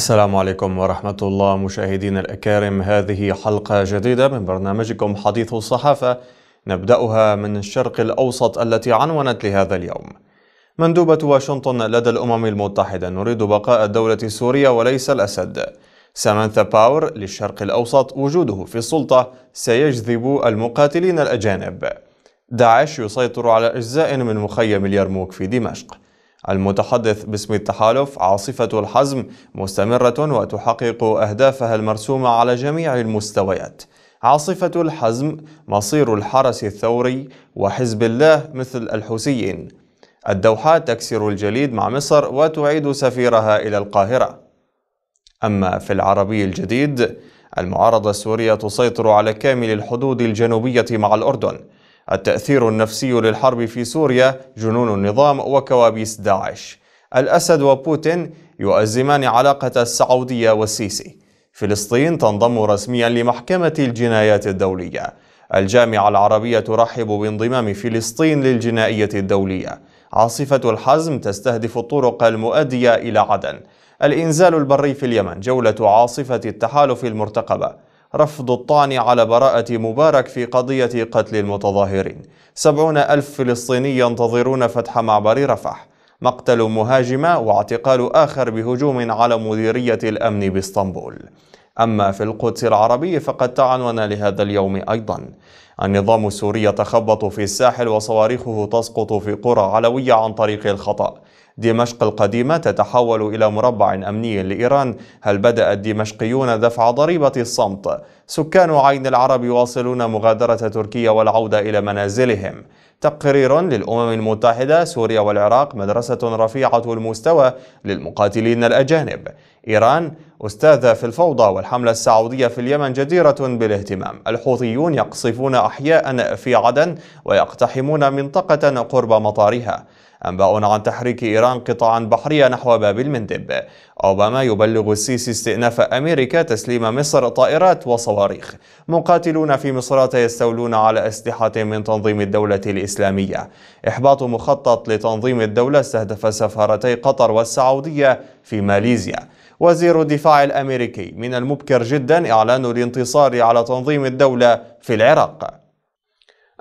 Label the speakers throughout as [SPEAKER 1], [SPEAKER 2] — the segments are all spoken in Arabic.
[SPEAKER 1] السلام عليكم ورحمة الله مشاهدين الأكارم هذه حلقة جديدة من برنامجكم حديث الصحافة نبدأها من الشرق الأوسط التي عنونت لهذا اليوم مندوبة واشنطن لدى الأمم المتحدة نريد بقاء الدولة السورية وليس الأسد سامانثا باور للشرق الأوسط وجوده في السلطة سيجذب المقاتلين الأجانب داعش يسيطر على أجزاء من مخيم اليرموك في دمشق المتحدث باسم التحالف عاصفة الحزم مستمرة وتحقق أهدافها المرسومة على جميع المستويات عاصفة الحزم مصير الحرس الثوري وحزب الله مثل الحوثيين الدوحة تكسر الجليد مع مصر وتعيد سفيرها إلى القاهرة أما في العربي الجديد المعارضة السورية تسيطر على كامل الحدود الجنوبية مع الأردن التأثير النفسي للحرب في سوريا جنون النظام وكوابيس داعش الأسد وبوتين يؤزمان علاقة السعودية والسيسي فلسطين تنضم رسميا لمحكمة الجنايات الدولية الجامعة العربية ترحب بانضمام فلسطين للجنائية الدولية عاصفة الحزم تستهدف الطرق المؤدية إلى عدن الإنزال البري في اليمن جولة عاصفة التحالف المرتقبة رفض الطعن على براءة مبارك في قضية قتل المتظاهرين سبعون ألف فلسطيني ينتظرون فتح معبر رفح مقتل مهاجمة واعتقال آخر بهجوم على مديرية الأمن باسطنبول أما في القدس العربي فقد تعنون لهذا اليوم أيضا النظام السوري يتخبط في الساحل وصواريخه تسقط في قرى علوية عن طريق الخطأ دمشق القديمة تتحول إلى مربع أمني لإيران هل بدأ الدمشقيون دفع ضريبة الصمت؟ سكان عين العرب يواصلون مغادرة تركيا والعودة إلى منازلهم تقرير للأمم المتحدة سوريا والعراق مدرسة رفيعة المستوى للمقاتلين الأجانب إيران أستاذة في الفوضى والحملة السعودية في اليمن جديرة بالاهتمام الحوثيون يقصفون أحياء في عدن ويقتحمون منطقة قرب مطارها أنباء عن تحريك إيران قطعا بحرية نحو باب المندب أوباما يبلغ السيسي استئناف أمريكا تسليم مصر طائرات وصواريخ مقاتلون في مصرات يستولون على أسلحة من تنظيم الدولة الإسلامية إحباط مخطط لتنظيم الدولة استهدف سفارتي قطر والسعودية في ماليزيا وزير الدفاع الأمريكي من المبكر جدا إعلان الانتصار على تنظيم الدولة في العراق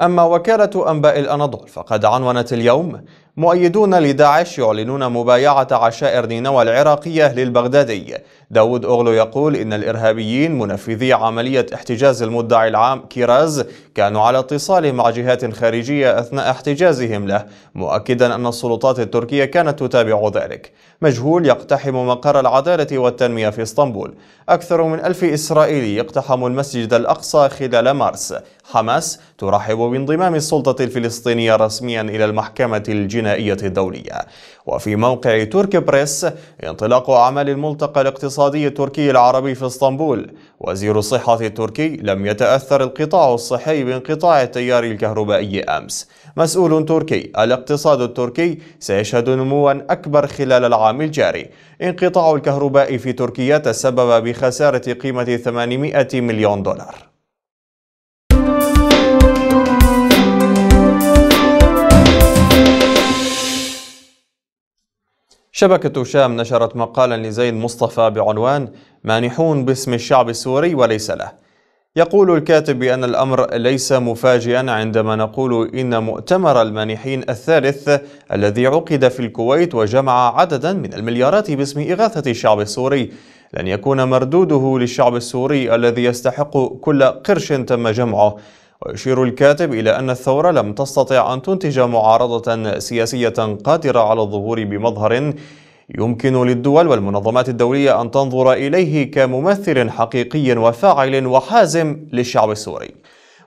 [SPEAKER 1] أما وكالة أنباء الأناضول فقد عنونت اليوم مؤيدون لداعش يعلنون مبايعة عشائر نينوى العراقية للبغدادي داود أغلو يقول إن الإرهابيين منفذي عملية احتجاز المدعي العام كيراز كانوا على اتصال مع جهات خارجية أثناء احتجازهم له مؤكدا أن السلطات التركية كانت تتابع ذلك مجهول يقتحم مقر العدالة والتنمية في اسطنبول أكثر من ألف إسرائيلي اقتحموا المسجد الأقصى خلال مارس حماس ترحب بانضمام السلطة الفلسطينية رسميا إلى المحكمة الجنائية الغنائية الدولية وفي موقع تركي بريس انطلاق أعمال الملتقى الاقتصادي التركي العربي في اسطنبول وزير الصحة التركي لم يتأثر القطاع الصحي بانقطاع التيار الكهربائي أمس مسؤول تركي الاقتصاد التركي سيشهد نموا أكبر خلال العام الجاري انقطاع الكهرباء في تركيا تسبب بخسارة قيمة 800 مليون دولار شبكة شام نشرت مقالا لزيد مصطفى بعنوان مانحون باسم الشعب السوري وليس له يقول الكاتب بأن الأمر ليس مفاجئا عندما نقول إن مؤتمر المانحين الثالث الذي عقد في الكويت وجمع عددا من المليارات باسم إغاثة الشعب السوري لن يكون مردوده للشعب السوري الذي يستحق كل قرش تم جمعه ويشير الكاتب إلى أن الثورة لم تستطع أن تنتج معارضة سياسية قادرة على الظهور بمظهر يمكن للدول والمنظمات الدولية أن تنظر إليه كممثل حقيقي وفاعل وحازم للشعب السوري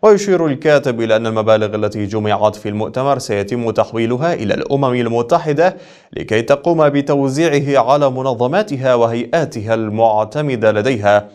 [SPEAKER 1] ويشير الكاتب إلى أن المبالغ التي جمعت في المؤتمر سيتم تحويلها إلى الأمم المتحدة لكي تقوم بتوزيعه على منظماتها وهيئاتها المعتمدة لديها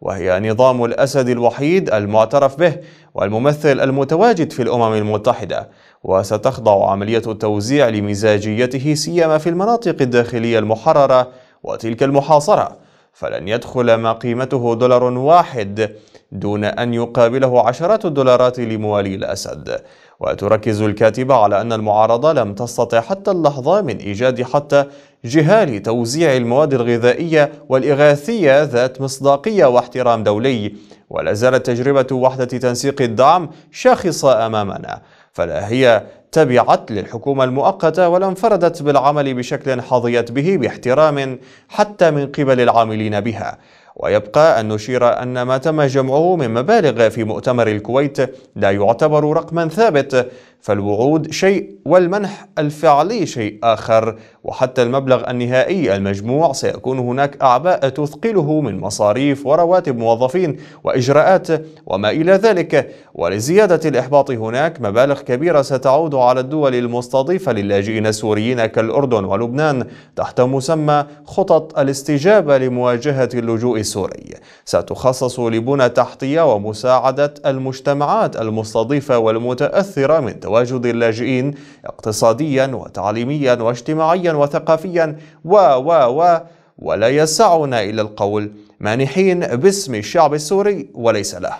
[SPEAKER 1] وهي نظام الأسد الوحيد المعترف به والممثل المتواجد في الأمم المتحدة وستخضع عملية التوزيع لمزاجيته سيما في المناطق الداخلية المحررة وتلك المحاصرة فلن يدخل ما قيمته دولار واحد دون أن يقابله عشرات الدولارات لموالي الأسد وتركز الكاتبة على أن المعارضة لم تستطع حتى اللحظة من إيجاد حتى جهال توزيع المواد الغذائية والإغاثية ذات مصداقية واحترام دولي ولا زالت تجربة وحدة تنسيق الدعم شاخصة أمامنا فلا هي تبعت للحكومة المؤقتة ولا انفردت بالعمل بشكل حظيت به باحترام حتى من قبل العاملين بها ويبقى أن نشير أن ما تم جمعه من مبالغ في مؤتمر الكويت لا يعتبر رقما ثابت فالوعود شيء والمنح الفعلي شيء آخر وحتى المبلغ النهائي المجموع سيكون هناك أعباء تثقله من مصاريف ورواتب موظفين وإجراءات وما إلى ذلك ولزيادة الإحباط هناك مبالغ كبيرة ستعود على الدول المستضيفة للاجئين السوريين كالأردن ولبنان تحت مسمى خطط الاستجابة لمواجهة اللجوء السوري ستخصص لبنى تحتية ومساعدة المجتمعات المستضيفة والمتأثرة من تواجد اللاجئين اقتصاديا وتعليميا واجتماعيا وثقافيا و و و ولا يسعنا إلا القول مانحين باسم الشعب السوري وليس له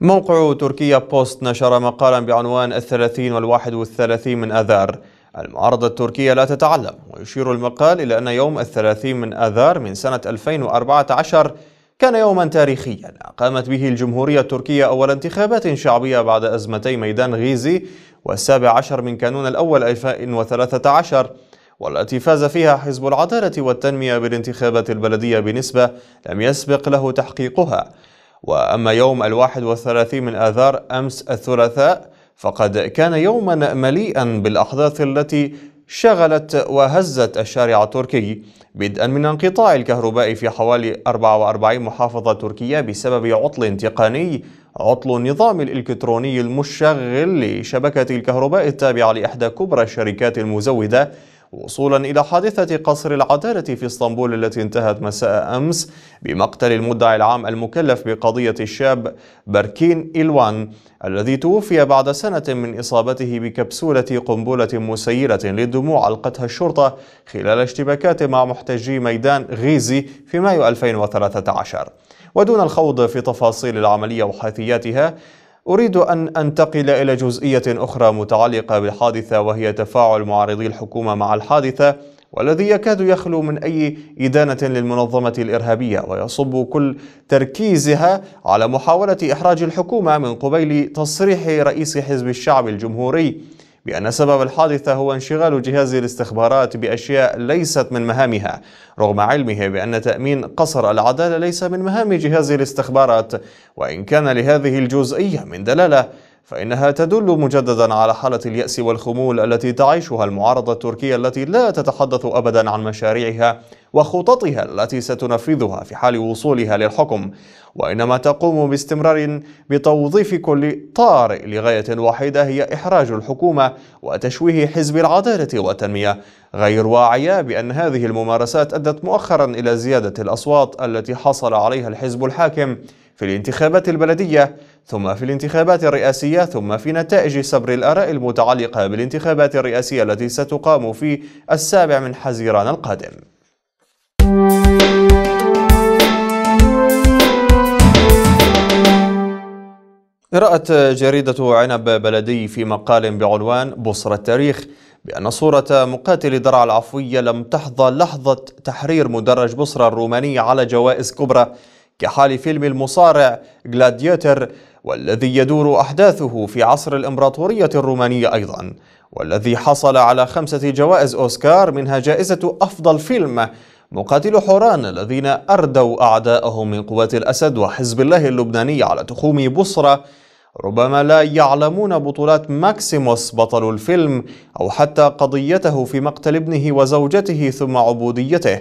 [SPEAKER 1] موقع تركيا بوست نشر مقالا بعنوان الثلاثين والواحد والثلاثين من أذار المعارضة التركية لا تتعلم ويشير المقال إلى أن يوم الثلاثين من آذار من سنة 2014 كان يوما تاريخيا قامت به الجمهورية التركية أول انتخابات شعبية بعد أزمتي ميدان غيزي والسابع عشر من كانون الأول 2013 والتي فاز فيها حزب العدالة والتنمية بالانتخابات البلدية بنسبة لم يسبق له تحقيقها وأما يوم الواحد والثلاثين من آذار أمس الثلاثاء فقد كان يوما مليئا بالأحداث التي شغلت وهزت الشارع التركي بدءا من انقطاع الكهرباء في حوالي 44 محافظة تركية بسبب عطل تقني عطل النظام الإلكتروني المشغل لشبكة الكهرباء التابعة لإحدى كبرى الشركات المزودة وصولا إلى حادثة قصر العدالة في اسطنبول التي انتهت مساء أمس بمقتل المدعي العام المكلف بقضية الشاب بركين إلوان الذي توفي بعد سنة من إصابته بكبسولة قنبلة مسيرة للدموع ألقتها الشرطة خلال اشتباكات مع محتجي ميدان غيزي في مايو 2013 ودون الخوض في تفاصيل العملية وحيثياتها أريد أن أنتقل إلى جزئية أخرى متعلقة بالحادثة وهي تفاعل معارضي الحكومة مع الحادثة والذي يكاد يخلو من أي إدانة للمنظمة الإرهابية ويصب كل تركيزها على محاولة إحراج الحكومة من قبيل تصريح رئيس حزب الشعب الجمهوري بأن سبب الحادثة هو انشغال جهاز الاستخبارات بأشياء ليست من مهامها رغم علمه بأن تأمين قصر العدالة ليس من مهام جهاز الاستخبارات وإن كان لهذه الجزئية من دلالة فإنها تدل مجددا على حالة اليأس والخمول التي تعيشها المعارضة التركية التي لا تتحدث أبدا عن مشاريعها وخططها التي ستنفذها في حال وصولها للحكم وإنما تقوم باستمرار بتوظيف كل طارئ لغاية واحدة هي إحراج الحكومة وتشويه حزب العدالة والتنمية غير واعية بأن هذه الممارسات أدت مؤخرا إلى زيادة الأصوات التي حصل عليها الحزب الحاكم في الانتخابات البلدية ثم في الانتخابات الرئاسية ثم في نتائج سبر الآراء المتعلقة بالانتخابات الرئاسية التي ستقام في السابع من حزيران القادم رأت جريدة عنب بلدي في مقال بعنوان بصرة التاريخ بأن صورة مقاتل درعا العفوية لم تحظى لحظة تحرير مدرج بصرة الروماني على جوائز كبرى كحال فيلم المصارع جلاديتر والذي يدور أحداثه في عصر الإمبراطورية الرومانية أيضا والذي حصل على خمسة جوائز أوسكار منها جائزة أفضل فيلم مقاتلو حوران الذين أردوا أعداءهم من قوات الأسد وحزب الله اللبناني على تخوم بصرة ربما لا يعلمون بطولات ماكسيموس بطل الفيلم أو حتى قضيته في مقتل ابنه وزوجته ثم عبوديته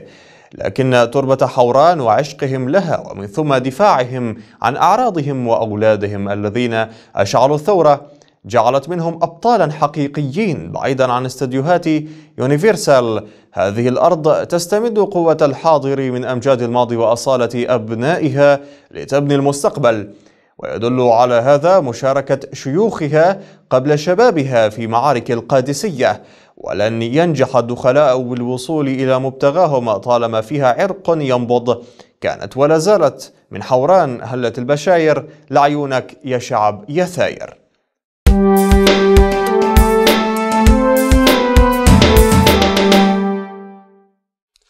[SPEAKER 1] لكن تربة حوران وعشقهم لها ومن ثم دفاعهم عن أعراضهم وأولادهم الذين أشعلوا الثورة جعلت منهم أبطالا حقيقيين بعيدا عن استديوهات يونيفرسال هذه الأرض تستمد قوة الحاضر من أمجاد الماضي وأصالة أبنائها لتبني المستقبل ويدل على هذا مشاركة شيوخها قبل شبابها في معارك القادسية ولن ينجح الدخلاء بالوصول إلى مبتغاهم طالما فيها عرق ينبض كانت ولا زالت من حوران هلة البشاير لعيونك يا شعب يا ثاير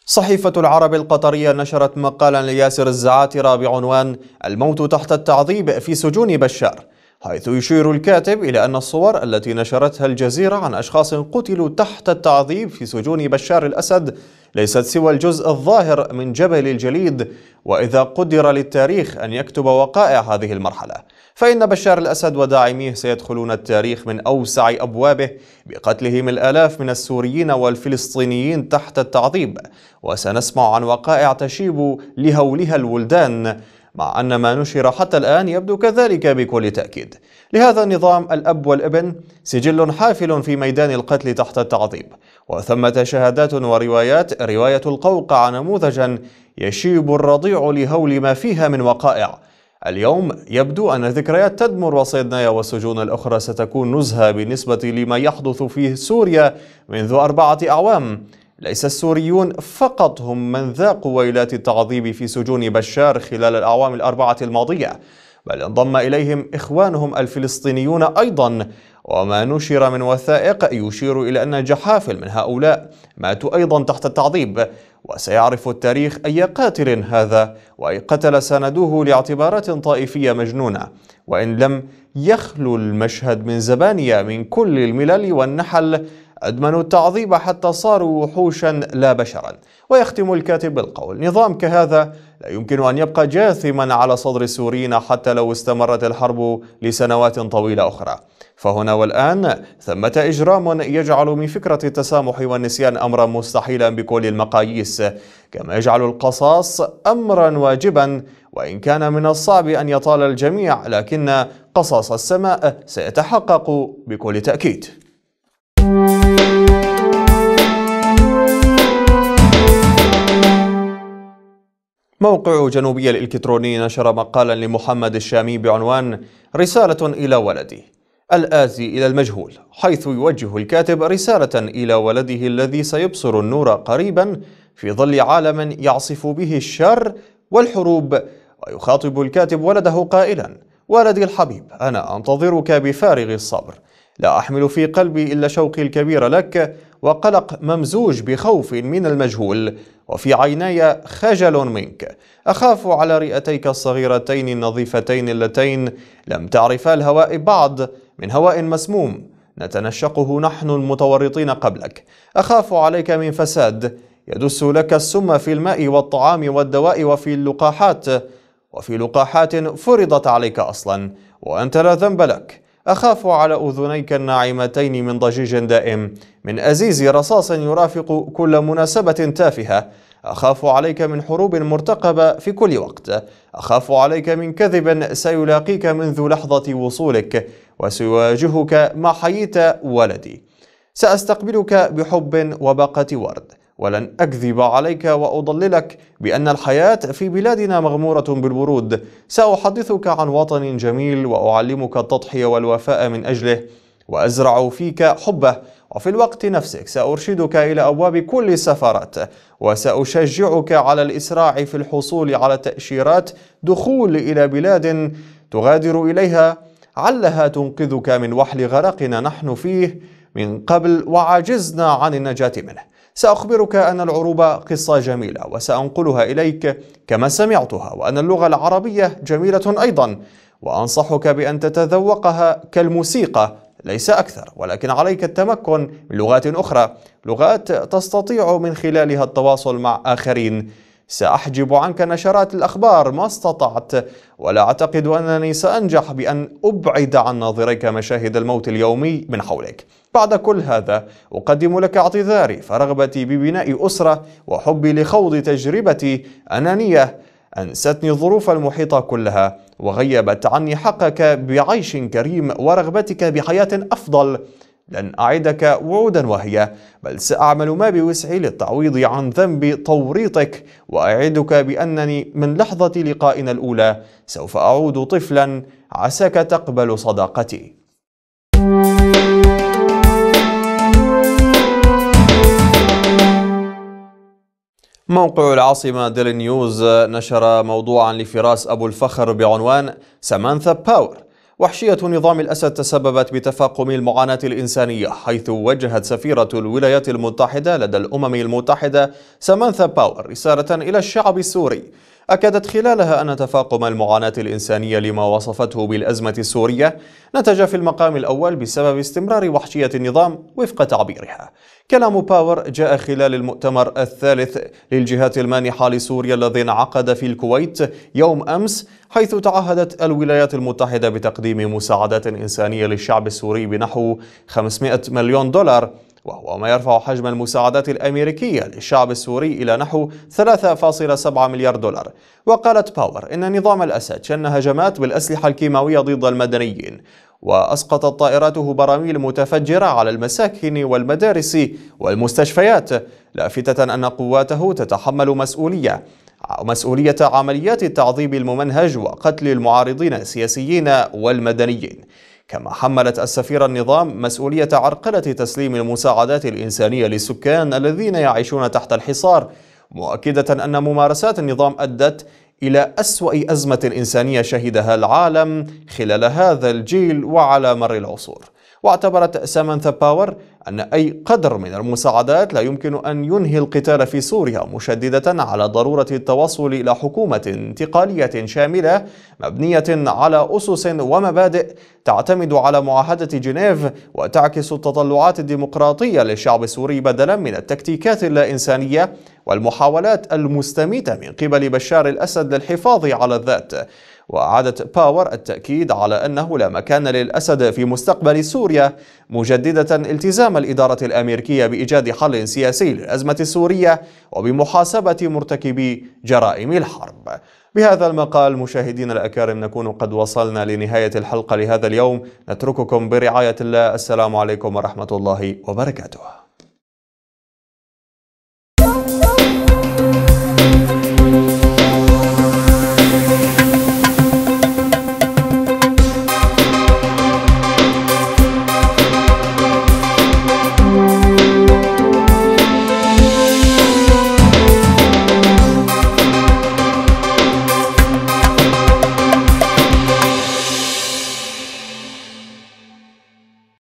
[SPEAKER 1] صحيفة العرب القطرية نشرت مقالا لياسر الزعاترة بعنوان الموت تحت التعذيب في سجون بشار حيث يشير الكاتب إلى أن الصور التي نشرتها الجزيرة عن أشخاص قتلوا تحت التعذيب في سجون بشار الأسد ليست سوى الجزء الظاهر من جبل الجليد وإذا قدر للتاريخ أن يكتب وقائع هذه المرحلة فإن بشار الأسد وداعميه سيدخلون التاريخ من أوسع أبوابه بقتلهم الآلاف من السوريين والفلسطينيين تحت التعذيب وسنسمع عن وقائع تشيب لهولها الولدان مع أن ما نشر حتى الآن يبدو كذلك بكل تأكيد لهذا النظام الأب والابن سجل حافل في ميدان القتل تحت التعذيب وثمة شهادات وروايات رواية القوقعة نموذجا يشيب الرضيع لهول ما فيها من وقائع اليوم يبدو أن ذكريات تدمر وصيدنايا والسجون الأخرى ستكون نزهة بالنسبة لما يحدث في سوريا منذ أربعة أعوام ليس السوريون فقط هم من ذاقوا ويلات التعذيب في سجون بشار خلال الأعوام الأربعة الماضية بل انضم إليهم إخوانهم الفلسطينيون أيضا وما نشر من وثائق يشير إلى أن جحافل من هؤلاء ماتوا أيضا تحت التعذيب وسيعرف التاريخ أي قاتل هذا وأي قتل سندوه لاعتبارات طائفية مجنونة وإن لم يخلو المشهد من زبانية من كل الملل والنحل أدمنوا التعذيب حتى صاروا وحوشا لا بشرا ويختم الكاتب بالقول نظام كهذا لا يمكن أن يبقى جاثما على صدر السوريين حتى لو استمرت الحرب لسنوات طويلة أخرى فهنا والآن ثمة إجرام يجعل من فكرة التسامح والنسيان أمرا مستحيلا بكل المقاييس كما يجعل القصاص أمرا واجبا وإن كان من الصعب أن يطال الجميع لكن قصاص السماء سيتحقق بكل تأكيد موقع جنوبي الإلكتروني نشر مقالا لمحمد الشامي بعنوان رسالة إلى ولدي الآتي إلى المجهول حيث يوجه الكاتب رسالة إلى ولده الذي سيبصر النور قريبا في ظل عالم يعصف به الشر والحروب ويخاطب الكاتب ولده قائلا ولدي الحبيب أنا أنتظرك بفارغ الصبر لا أحمل في قلبي إلا شوقي الكبير لك وقلق ممزوج بخوف من المجهول وفي عيناي خجل منك أخاف على رئتيك الصغيرتين النظيفتين اللتين لم تعرفا الهواء بعد من هواء مسموم نتنشقه نحن المتورطين قبلك أخاف عليك من فساد يدس لك السم في الماء والطعام والدواء وفي اللقاحات وفي لقاحات فرضت عليك أصلا وأنت لا ذنب لك أخاف على أذنيك الناعمتين من ضجيج دائم من أزيز رصاص يرافق كل مناسبة تافهة أخاف عليك من حروب مرتقبة في كل وقت أخاف عليك من كذب سيلاقيك منذ لحظة وصولك وسيواجهك ما حييت ولدي سأستقبلك بحب وباقة ورد ولن أكذب عليك وأضللك بأن الحياة في بلادنا مغمورة بالورود سأحدثك عن وطن جميل وأعلمك التضحية والوفاء من أجله وأزرع فيك حبه وفي الوقت نفسك سأرشدك إلى أبواب كل السفارات وسأشجعك على الإسراع في الحصول على تأشيرات دخول إلى بلاد تغادر إليها علها تنقذك من وحل غرقنا نحن فيه من قبل وعجزنا عن النجاة منه سأخبرك أن العروبة قصة جميلة وسأنقلها إليك كما سمعتها وأن اللغة العربية جميلة أيضا وأنصحك بأن تتذوقها كالموسيقى ليس أكثر ولكن عليك التمكن من لغات أخرى لغات تستطيع من خلالها التواصل مع آخرين سأحجب عنك نشرات الأخبار ما استطعت ولا أعتقد أنني سأنجح بأن أبعد عن ناظريك مشاهد الموت اليومي من حولك بعد كل هذا أقدم لك اعتذاري فرغبتي ببناء أسرة وحبي لخوض تجربتي أنانية أنستني الظروف المحيطة كلها وغيبت عني حقك بعيش كريم ورغبتك بحياة أفضل لن أعدك وعودا وهي بل سأعمل ما بوسعي للتعويض عن ذنب توريطك وأعدك بأنني من لحظة لقائنا الأولى سوف أعود طفلا عساك تقبل صداقتي موقع العاصمة ديلي نيوز نشر موضوعا لفراس أبو الفخر بعنوان سامانثا باور وحشية نظام الأسد تسببت بتفاقم المعاناة الإنسانية حيث وجهت سفيرة الولايات المتحدة لدى الأمم المتحدة سامانثا باور رسالة إلى الشعب السوري أكدت خلالها أن تفاقم المعاناة الإنسانية لما وصفته بالأزمة السورية نتج في المقام الأول بسبب استمرار وحشية النظام وفق تعبيرها كلام باور جاء خلال المؤتمر الثالث للجهات المانحة لسوريا الذي انعقد في الكويت يوم أمس حيث تعهدت الولايات المتحدة بتقديم مساعدات إنسانية للشعب السوري بنحو 500 مليون دولار وهو ما يرفع حجم المساعدات الأمريكية للشعب السوري إلى نحو 3.7 مليار دولار وقالت باور إن نظام الأسد شن هجمات بالأسلحة الكيماوية ضد المدنيين وأسقطت طائراته براميل متفجرة على المساكن والمدارس والمستشفيات لافتة أن قواته تتحمل مسؤولية مسؤولية عمليات التعذيب الممنهج وقتل المعارضين السياسيين والمدنيين كما حملت السفيرة النظام مسؤولية عرقلة تسليم المساعدات الإنسانية للسكان الذين يعيشون تحت الحصار مؤكدة أن ممارسات النظام أدت إلى أسوأ أزمة إنسانية شهدها العالم خلال هذا الجيل وعلى مر العصور واعتبرت سامانثا باور أن أي قدر من المساعدات لا يمكن أن ينهي القتال في سوريا مشددة على ضرورة التوصل إلى حكومة انتقالية شاملة مبنية على أسس ومبادئ تعتمد على معاهدة جنيف وتعكس التطلعات الديمقراطية للشعب السوري بدلا من التكتيكات اللا إنسانية والمحاولات المستميتة من قبل بشار الأسد للحفاظ على الذات وأعادت باور التأكيد على أنه لا مكان للأسد في مستقبل سوريا مجددة التزام الإدارة الأمريكية بإيجاد حل سياسي للأزمة السورية وبمحاسبة مرتكبي جرائم الحرب بهذا المقال مشاهدينا الأكارم نكون قد وصلنا لنهاية الحلقة لهذا اليوم نترككم برعاية الله السلام عليكم ورحمة الله وبركاته